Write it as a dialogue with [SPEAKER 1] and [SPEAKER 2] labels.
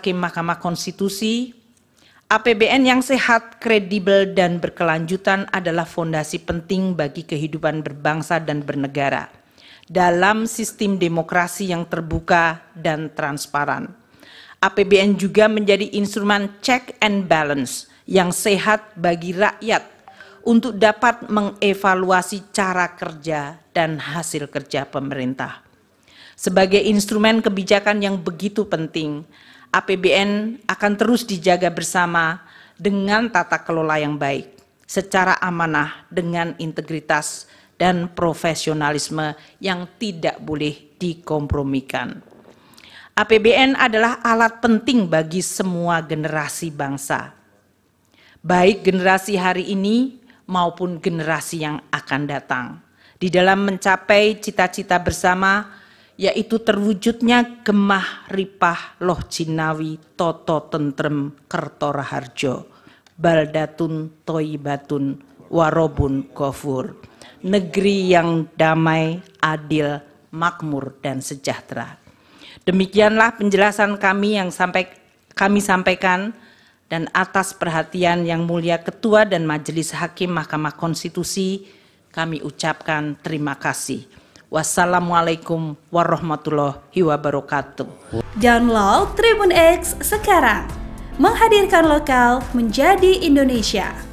[SPEAKER 1] Hakim Mahkamah Konstitusi, APBN yang sehat, kredibel, dan berkelanjutan adalah fondasi penting bagi kehidupan berbangsa dan bernegara dalam sistem demokrasi yang terbuka dan transparan. APBN juga menjadi instrumen check and balance yang sehat bagi rakyat untuk dapat mengevaluasi cara kerja dan hasil kerja pemerintah sebagai instrumen kebijakan yang begitu penting. APBN akan terus dijaga bersama dengan tata kelola yang baik, secara amanah dengan integritas dan profesionalisme yang tidak boleh dikompromikan. APBN adalah alat penting bagi semua generasi bangsa, baik generasi hari ini maupun generasi yang akan datang, di dalam mencapai cita-cita bersama yaitu terwujudnya gemah ripah loh jinawi toto tentrem harjo baldatun toibatun warobun kofur negeri yang damai adil makmur dan sejahtera demikianlah penjelasan kami yang sampai kami sampaikan dan atas perhatian yang mulia ketua dan majelis hakim Mahkamah Konstitusi kami ucapkan terima kasih. Wassalamualaikum warahmatullahi wabarakatuh.
[SPEAKER 2] Download Tribun X sekarang. Menghadirkan lokal menjadi Indonesia.